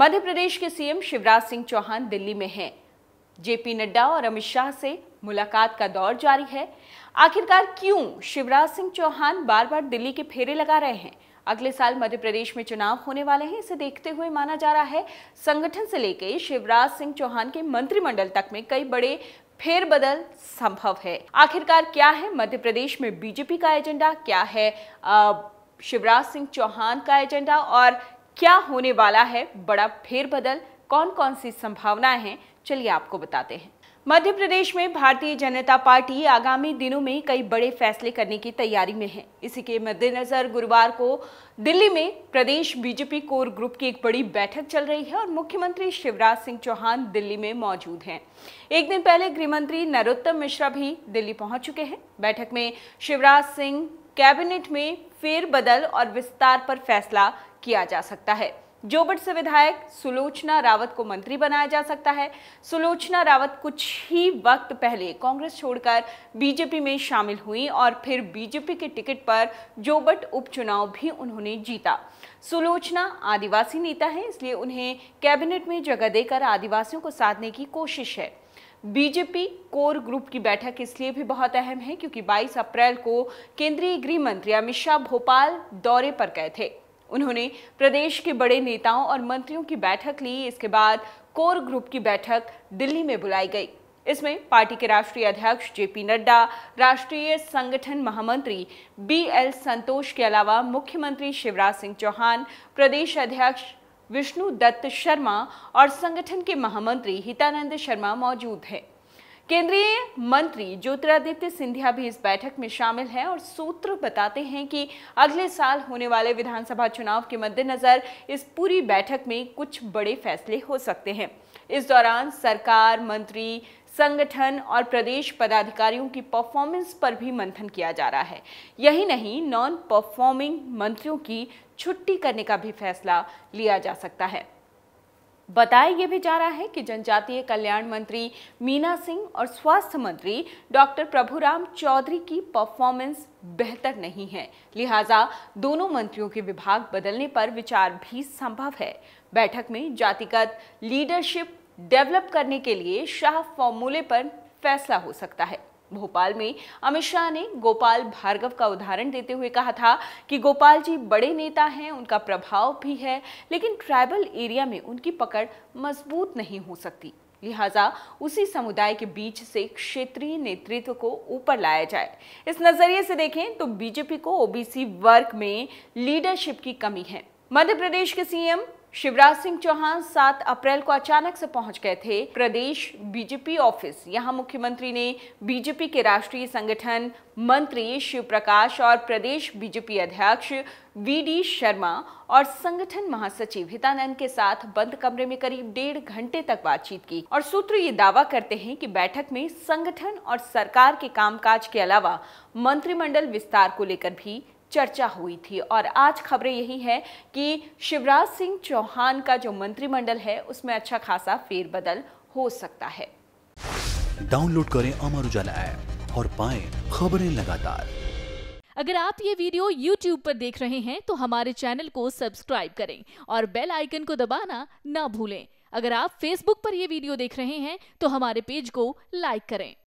मध्य प्रदेश के सीएम शिवराज सिंह चौहान दिल्ली में हैं जेपी नड्डा और अमित शाह से मुलाकात का दौर जारी है आखिरकार क्यों शिवराज सिंह चौहान बार बार दिल्ली के फेरे लगा रहे हैं अगले साल मध्य प्रदेश में चुनाव होने वाले हैं इसे देखते हुए माना जा रहा है संगठन से लेकर शिवराज सिंह चौहान के मंत्रिमंडल तक में कई बड़े फेरबदल संभव है आखिरकार क्या है मध्य प्रदेश में बीजेपी का एजेंडा क्या है शिवराज सिंह चौहान का एजेंडा और क्या होने वाला है बड़ा फेरबदल कौन कौन सी संभावनाएं हैं चलिए आपको बताते हैं मध्य प्रदेश में भारतीय जनता पार्टी आगामी दिनों में कई बड़े फैसले करने की तैयारी में है इसी के मद्देनजर गुरुवार को दिल्ली में प्रदेश बीजेपी कोर ग्रुप की एक बड़ी बैठक चल रही है और मुख्यमंत्री शिवराज सिंह चौहान दिल्ली में मौजूद हैं एक दिन पहले गृह मंत्री नरोत्तम मिश्रा भी दिल्ली पहुंच चुके हैं बैठक में शिवराज सिंह कैबिनेट में फेरबदल और विस्तार पर फैसला किया जा सकता है जोबट से विधायक सुलोचना रावत को मंत्री बनाया जा सकता है सुलोचना रावत कुछ ही वक्त पहले कांग्रेस छोड़कर बीजेपी में शामिल हुई और फिर बीजेपी के टिकट पर जोबट उपचुनाव भी उन्होंने जीता सुलोचना आदिवासी नेता हैं इसलिए उन्हें कैबिनेट में जगह देकर आदिवासियों को साधने की कोशिश है बीजेपी कोर ग्रुप की बैठक इसलिए भी बहुत अहम है क्योंकि 22 अप्रैल को केंद्रीय गृह मंत्री अमित शाह भोपाल दौरे पर गए थे उन्होंने प्रदेश के बड़े नेताओं और मंत्रियों की बैठक ली इसके बाद कोर ग्रुप की बैठक दिल्ली में बुलाई गई इसमें पार्टी के राष्ट्रीय अध्यक्ष जेपी नड्डा राष्ट्रीय संगठन महामंत्री बी एल संतोष के अलावा मुख्यमंत्री शिवराज सिंह चौहान प्रदेश अध्यक्ष विष्णु दत्त शर्मा और संगठन के महामंत्री हितानंद शर्मा मौजूद हैं केंद्रीय मंत्री ज्योतिरादित्य सिंधिया भी इस बैठक में शामिल हैं और सूत्र बताते हैं कि अगले साल होने वाले विधानसभा चुनाव के मद्देनज़र इस पूरी बैठक में कुछ बड़े फैसले हो सकते हैं इस दौरान सरकार मंत्री संगठन और प्रदेश पदाधिकारियों की परफॉर्मेंस पर भी मंथन किया जा रहा है यही नहीं नॉन परफॉर्मिंग मंत्रियों की छुट्टी करने का भी फैसला लिया जा सकता है बताया यह भी जा रहा है कि जनजातीय कल्याण मंत्री मीना सिंह और स्वास्थ्य मंत्री डॉक्टर प्रभुराम चौधरी की परफॉर्मेंस बेहतर नहीं है लिहाजा दोनों मंत्रियों के विभाग बदलने पर विचार भी संभव है बैठक में जातिगत लीडरशिप डेवलप करने के लिए शाह फॉर्मूले पर फैसला हो सकता है भोपाल में अमित शाह ने गोपाल भार्गव का उदाहरण देते हुए कहा था कि गोपाल जी बड़े नेता हैं उनका प्रभाव भी है लेकिन ट्राइबल एरिया में उनकी पकड़ मजबूत नहीं हो सकती लिहाजा उसी समुदाय के बीच से क्षेत्रीय नेतृत्व को ऊपर लाया जाए इस नज़रिए से देखें तो बीजेपी को ओबीसी वर्ग में लीडरशिप की कमी है मध्य प्रदेश के सीएम शिवराज सिंह चौहान 7 अप्रैल को अचानक से पहुंच गए थे प्रदेश बीजेपी ऑफिस यहां मुख्यमंत्री ने बीजेपी के राष्ट्रीय संगठन मंत्री शिव प्रकाश और प्रदेश बीजेपी अध्यक्ष वीडी शर्मा और संगठन महासचिव हितानंद के साथ बंद कमरे में करीब डेढ़ घंटे तक बातचीत की और सूत्र ये दावा करते हैं कि बैठक में संगठन और सरकार के कामकाज के अलावा मंत्रिमंडल विस्तार को लेकर भी चर्चा हुई थी और आज खबरें यही हैं कि शिवराज सिंह चौहान का जो मंत्रिमंडल है उसमें अच्छा खासा फेरबदल हो सकता है डाउनलोड करें अमर उजाला ऐप और पाएं खबरें लगातार अगर आप ये वीडियो YouTube पर देख रहे हैं तो हमारे चैनल को सब्सक्राइब करें और बेल आइकन को दबाना ना भूलें अगर आप Facebook पर यह वीडियो देख रहे हैं तो हमारे पेज को लाइक करें